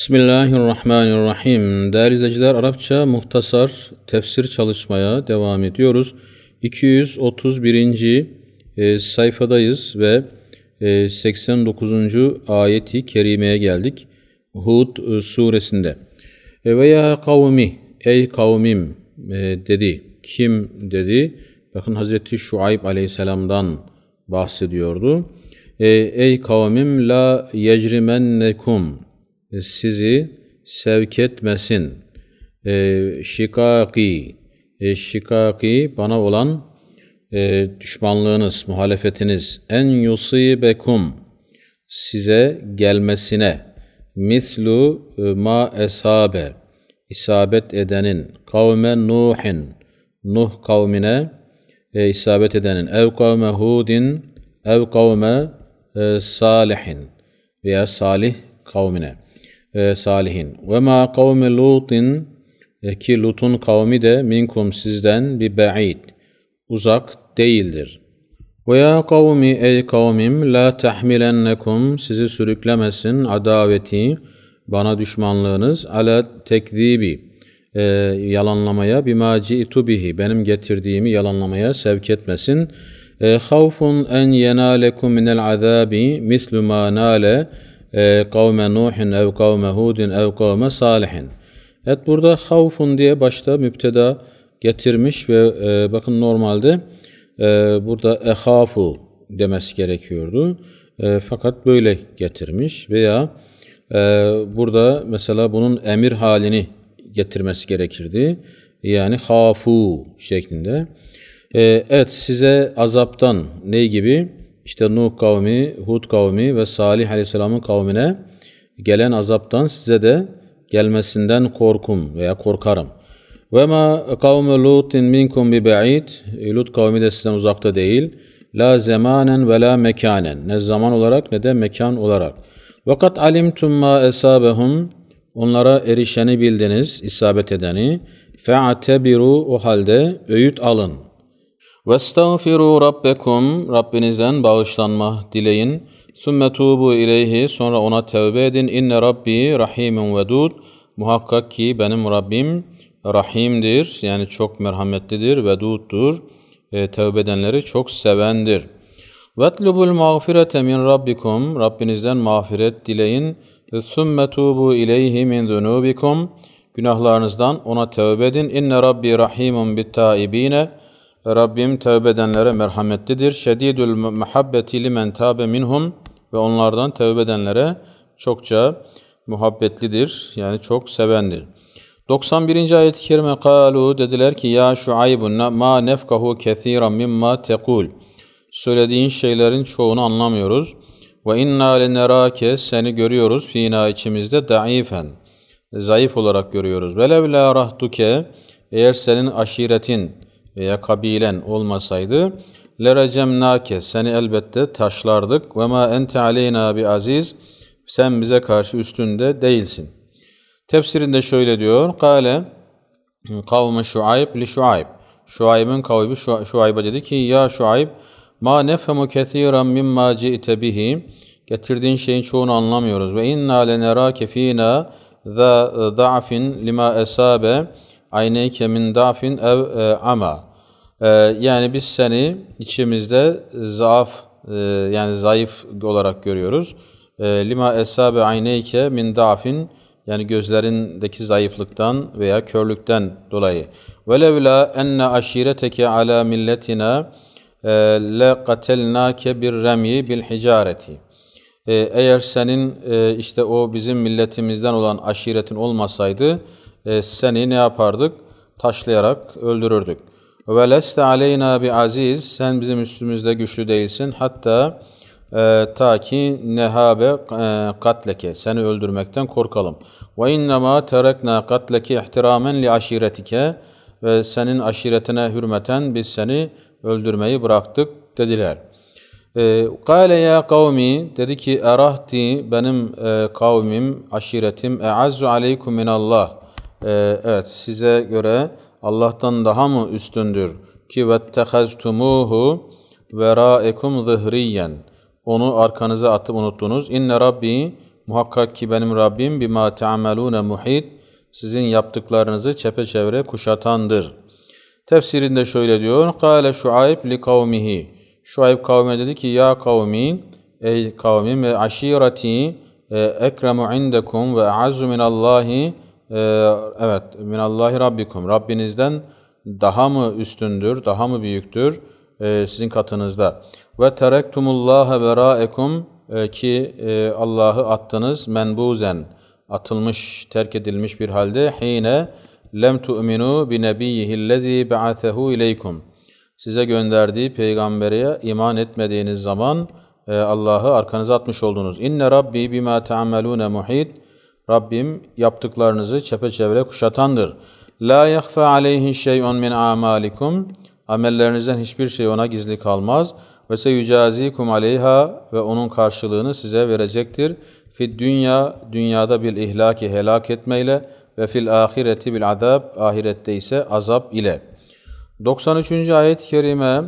Bismillahirrahmanirrahim. Değerli izleyiciler Arapça muhtasar tefsir çalışmaya devam ediyoruz. 231. E, sayfadayız ve 89. E, ayeti kerimeye geldik. Hud e, suresinde. Ve ya kavmi, ey kavmim dedi. Kim dedi? Bakın Hazreti Şuayb aleyhisselamdan bahsediyordu. Ey kavmim la yecrimennekum sizi sevk etmesin. E, şikaki, e, şikaki bana olan e, düşmanlığınız, muhalefetiniz. En yusibekum size gelmesine. Mislu e, ma esabe isabet edenin kavme Nuhin Nuh kavmine e, isabet edenin ev kavme Hudin ev kavme e, Salihin veya Salih kavmine e, salihin. Ve ma kavmi Lut'in e, ki Lut'un kavmi de minkum sizden bir ba'id uzak değildir. Ve ya kavmi ey kavmim la tahmilennekum sizi sürüklemesin adaveti bana düşmanlığınız ala tekzibi e, yalanlamaya bima ci'tu bihi benim getirdiğimi yalanlamaya sevk etmesin. E, havfun en yenalekum minel azabi mislu ma nale e, kavme Nuhin ev kavme Hudin ev kavme Salihin. Evet burada havfun diye başta müpteda getirmiş ve e, bakın normalde e, burada ehafu demesi gerekiyordu. E, fakat böyle getirmiş veya e, burada mesela bunun emir halini getirmesi gerekirdi. Yani hafu şeklinde. E, evet size azaptan ne gibi? işte Nuh kavmi, Hud kavmi ve Salih aleyhisselamın kavmine gelen azaptan size de gelmesinden korkum veya korkarım. Ve ma kavmu Lutin minkum bi ba'id. Lut kavmi de sizden uzakta değil. La zamanen ve la mekanen. Ne zaman olarak ne de mekan olarak. Vakat alimtum ma esabehum. Onlara erişeni bildiniz, isabet edeni. Fe'atebiru o halde öğüt alın.'' وَاسْتَغْفِرُوا رَبَّكُمْ Rabbinizden bağışlanma dileyin. ثُمَّ تُوبُوا اِلَيْهِ Sonra ona tevbe edin. اِنَّ رَبِّي رَحِيمٌ vedud Muhakkak ki benim Rabbim rahimdir. Yani çok merhametlidir, veduddur. E, tevbe edenleri çok sevendir. وَاطْلُبُوا الْمَغْفِرَةَ مِنْ رَبِّكُمْ Rabbinizden mağfiret dileyin. ثُمَّ تُوبُوا اِلَيْهِ مِنْ ذُنُوبِكُمْ Günahlarınızdan ona tevbe edin. اِنَّ رَبِّي رَحِيمٌ بِالتَّائِب۪ينَ Rabbim tövbe edenlere merhametlidir. Şedidül muhabbeti limen tabe minhum ve onlardan tövbe edenlere çokça muhabbetlidir. Yani çok sevendir. 91. ayet-i kerime kalu dediler ki ya şuaybun ma nefkahu kesiran mimma tekul. Söylediğin şeylerin çoğunu anlamıyoruz. Ve inna lenerake seni görüyoruz fina içimizde daifen. Zayıf olarak görüyoruz. Ve levla rahtuke eğer senin aşiretin veya kabilen olmasaydı lerecemnake seni elbette taşlardık ve ma ente aleyna bi aziz sen bize karşı üstünde değilsin. Tefsirinde şöyle diyor. Kale kavmi Şuayb li Şuayb. Şuayb'ın kavmi Şuayb'a dedi ki ya Şuayb ma nefhemu kesiran mimma ci'te bihi. Getirdiğin şeyin çoğunu anlamıyoruz. Ve inna lenerake fina da e, da'fin lima esabe ayneyke min dafin ev e, ama. E, yani biz seni içimizde zaaf e, yani zayıf olarak görüyoruz. E, lima esabe ayneyke min dafin yani gözlerindeki zayıflıktan veya körlükten dolayı. Velevla enne aşireteke ala milletina e, le katelnake bir remi bil hicareti. E, eğer senin e, işte o bizim milletimizden olan aşiretin olmasaydı e, seni ne yapardık? Taşlayarak öldürürdük. Ve leste aleyna bi aziz sen bizim üstümüzde güçlü değilsin hatta e, ta ki nehabe e, katleke seni öldürmekten korkalım. Ve innema terekna katleke ihtiramen li aşiretike ve senin aşiretine hürmeten biz seni öldürmeyi bıraktık dediler. E, Kale ya kavmi dedi ki erahti benim e, kavmim aşiretim eazzu aleykum minallah ee, evet size göre Allah'tan daha mı üstündür? Ki vettehaztumuhu veraikum zihriyen. Onu arkanıza atıp unuttunuz. İnne Rabbi muhakkak ki benim Rabbim bima teamelune muhit. Sizin yaptıklarınızı çepeçevre kuşatandır. Tefsirinde şöyle diyor. Kale Şuayb li kavmihi. Şuayb kavme dedi ki ya kavmi ey kavmim ve aşireti e, ekremu indekum ve azu min Allahi e, evet minallahi rabbikum Rabbinizden daha mı üstündür, daha mı büyüktür e, sizin katınızda. Ve terektumullaha verâekum e, ki e, Allah'ı attınız menbuzen atılmış, terk edilmiş bir halde hine lem tu'minu bi nebiyyihillezî ba'athehu ileykum. Size gönderdiği peygambere iman etmediğiniz zaman e, Allah'ı arkanıza atmış oldunuz. Inne rabbi bima ta'amelune muhit. Rabbim yaptıklarınızı çepeçevre kuşatandır. La yahfa aleyhi şey'un min amalikum. Amellerinizden hiçbir şey ona gizli kalmaz. Ve se yucazikum aleyha ve onun karşılığını size verecektir. Fid dünya, dünyada bil ihlaki helak etmeyle ve fil ahireti bil adab, ahirette ise azap ile. 93. ayet-i kerime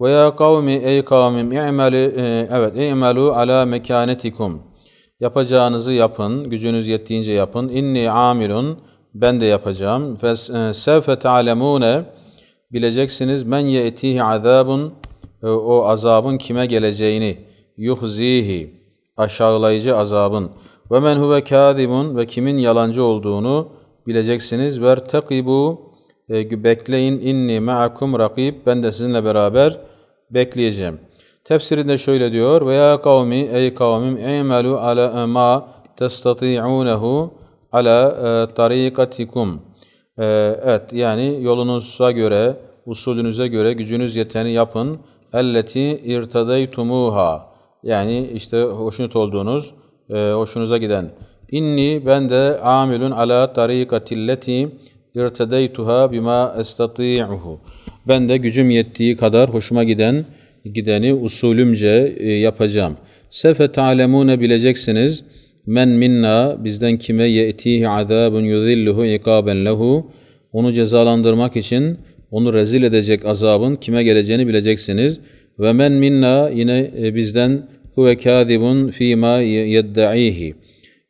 ve ya kavmi ey kavmim i'melu e, evet i'melu ala mekanetikum Yapacağınızı yapın, gücünüz yettiğince yapın. İnni amilun, ben de yapacağım. E, sevfe te'alemune, bileceksiniz men ye'tihi azabun, e, o azabın kime geleceğini. Yuhzihi, aşağılayıcı azabın. Ve men huve kadimun ve kimin yalancı olduğunu bileceksiniz. Ver tekibu, e, bekleyin inni ma'akum rakib, ben de sizinle beraber bekleyeceğim.'' Tefsirinde şöyle diyor. Ve ya kavmi ey kavmim e'melu ala ma testati'unehu ala e, tarikatikum. E, evet yani yolunuza göre, usulünüze göre gücünüz yeteni yapın. Elleti irtadaytumuha. Yani işte hoşnut olduğunuz, e, hoşunuza giden. İnni ben de amilun ala tarikatilleti irtadaytuha bima estati'uhu. Ben de gücüm yettiği kadar hoşuma giden gideni usulümce e, yapacağım. Sefe ta'lemune bileceksiniz. Men minna bizden kime ye'tihi azabun yuzilluhu ikaben lehu. Onu cezalandırmak için onu rezil edecek azabın kime geleceğini bileceksiniz. Ve men minna yine e, bizden huve kâzibun fîmâ yeddaihi.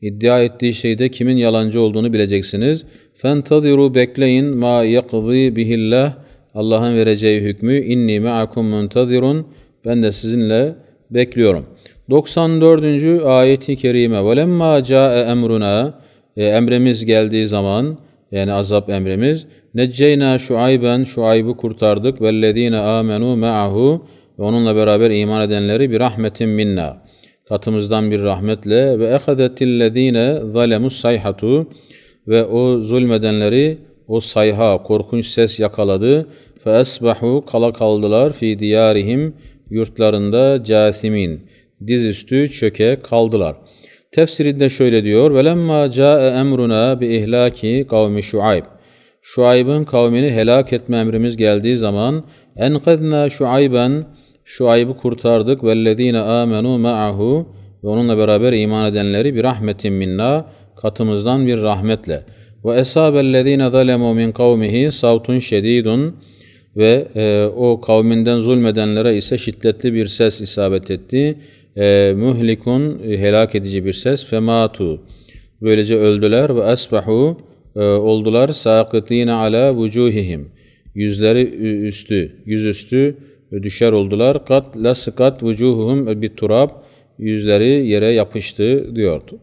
İddia ettiği şeyde kimin yalancı olduğunu bileceksiniz. Fentaziru bekleyin ma yakzî bihillah Allah'ın vereceği hükmü inni me'akum muntazirun ben de sizinle bekliyorum. 94. ayeti kerime velemma ca'e emruna e, emrimiz geldiği zaman yani azap emrimiz necceyna şuayben şuaybı kurtardık vellezine amenu ma'ahu ve onunla beraber iman edenleri bir rahmetin minna katımızdan bir rahmetle ve ehadetillezine zalemus sayhatu ve o zulmedenleri o sayha, korkunç ses yakaladı. Feesbahu kala kaldılar fi diyarihim yurtlarında casimin. Dizüstü çöke kaldılar. Tefsirinde şöyle diyor. Velemma ca'e emruna bi ihlaki kavmi şuayb. Şuayb'ın kavmini helak etme emrimiz geldiği zaman enkadna şuayben Şuayb'ı kurtardık ve vellezine amenu ma'ahu ve onunla beraber iman edenleri bir rahmetin minna katımızdan bir rahmetle. Ve esâbellezîne zalemû min kavmihi savtun şedîdun ve e, o kavminden zulmedenlere ise şiddetli bir ses isabet etti. E, muhlikun helak edici bir ses fematu. Böylece öldüler ve esbahu, e, oldular sâkıtîne ala vucuhihim. Yüzleri üstü, yüzüstü düşer oldular. Kat lasıkat vucuhuhum bit turab. Yüzleri yere yapıştı diyordu.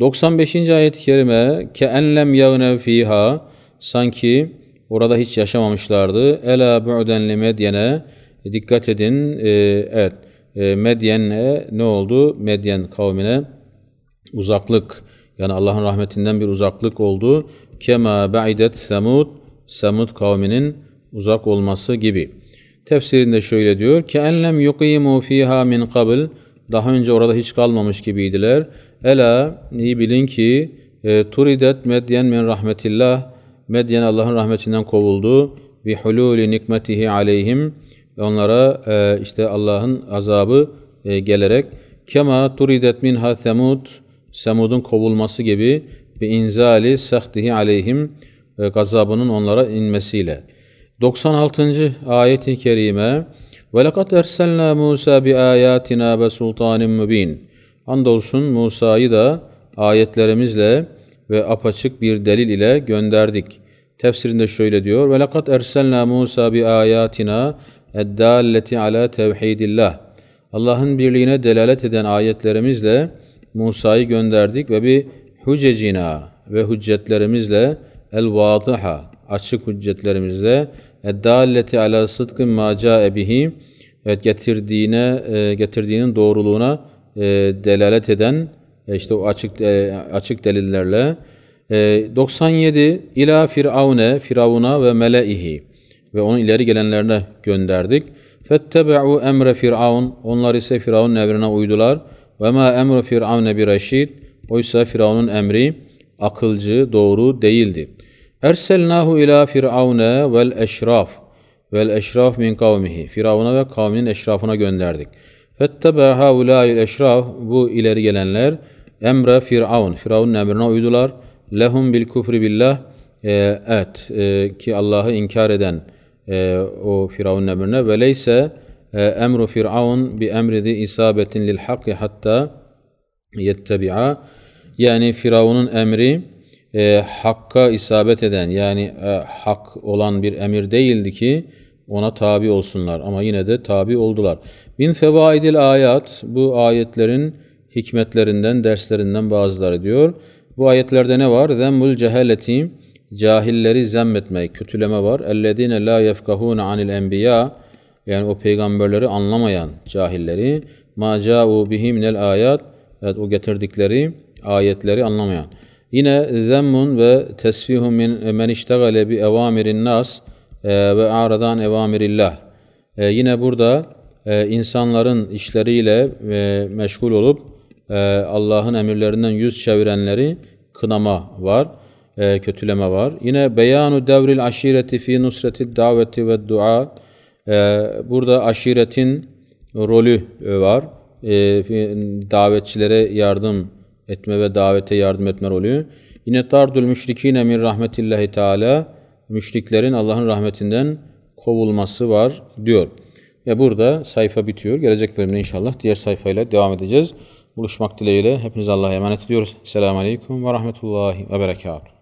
95. ayet-i kerime ke enlem yagnev fiha sanki orada hiç yaşamamışlardı. Ela bu'den li medyene dikkat edin. E, evet. E, medyen'e ne oldu? Medyen kavmine uzaklık yani Allah'ın rahmetinden bir uzaklık oldu. Kema ba'idet semud Semud kavminin uzak olması gibi. Tefsirinde şöyle diyor ki enlem yuqimu fiha min qabl daha önce orada hiç kalmamış gibiydiler. Ela iyi bilin ki e, turidet medyen min rahmetillah medyen Allah'ın rahmetinden kovuldu. Bi hululi nikmetihi aleyhim onlara e, işte Allah'ın azabı e, gelerek kema turidet minha semud semudun kovulması gibi bir inzali sahtihi aleyhim e, gazabının onlara inmesiyle. 96. ayet-i kerime وَلَقَدْ اَرْسَلْنَا مُوسَى بِآيَاتِنَا بَسُلْطَانٍ مُب۪ينٍ Andolsun Musa'yı da ayetlerimizle ve apaçık bir delil ile gönderdik. Tefsirinde şöyle diyor. وَلَقَدْ اَرْسَلْنَا مُوسَى بِآيَاتِنَا اَدَّالَّةِ عَلَى تَوْحِيدِ Allah'ın birliğine delalet eden ayetlerimizle Musa'yı gönderdik ve bir hüccecina ve hüccetlerimizle el-vâdıha açık hüccetlerimizle eddalleti ala sıdkı ma ca'e evet getirdiğine e, getirdiğinin doğruluğuna e, delalet eden e, işte o açık açık delillerle 97 ila firavune firavuna ve meleihi ve onun ileri gelenlerine gönderdik. Fettebe'u emre firavun onlar ise Firavun emrine uydular. Ve ma emru firavune bir reşid oysa firavunun emri akılcı doğru değildi. Erselnahu ila firavne vel eşraf vel eşraf min kavmihi. Firavuna ve kavminin eşrafına gönderdik. Fettebe haulâil eşraf bu ileri gelenler emre firavun. Firavun'un emrine uydular. Lehum bil kufri billah. E, evet e, ki Allah'ı inkar eden e, o Firavun'un emrine ve leyse e, emru firavun bi emridi isabetin lil hakki hatta yettebi'a yani Firavun'un emri e, hakka isabet eden yani e, hak olan bir emir değildi ki ona tabi olsunlar ama yine de tabi oldular. Bin fevaidil ayat bu ayetlerin hikmetlerinden, derslerinden bazıları diyor. Bu ayetlerde ne var? Zemmül cehaleti cahilleri zemmetmek, kötüleme var. Ellezine la yefkahune anil enbiya yani o peygamberleri anlamayan cahilleri ma ca'u bihi minel ayat evet o getirdikleri ayetleri anlamayan. Yine zemmun ve tesfihu min men iştegale bi evamirin nas e, ve aradan evamirillah. E, yine burada e, insanların işleriyle e, meşgul olup Allah'ın emirlerinden yüz çevirenleri kınama var, e, kötüleme var. Yine beyanu devril aşireti fi nusreti daveti ve dua. E, burada aşiretin rolü var. davetçilere yardım etme ve davete yardım etme rolü. Yine tardül müşrikine min rahmetillahi teala müşriklerin Allah'ın rahmetinden kovulması var diyor. Ve burada sayfa bitiyor. Gelecek bölümde inşallah diğer sayfayla devam edeceğiz. Buluşmak dileğiyle Hepiniz Allah'a emanet ediyoruz. Selamun Aleyküm ve Rahmetullahi ve Berekatuhu.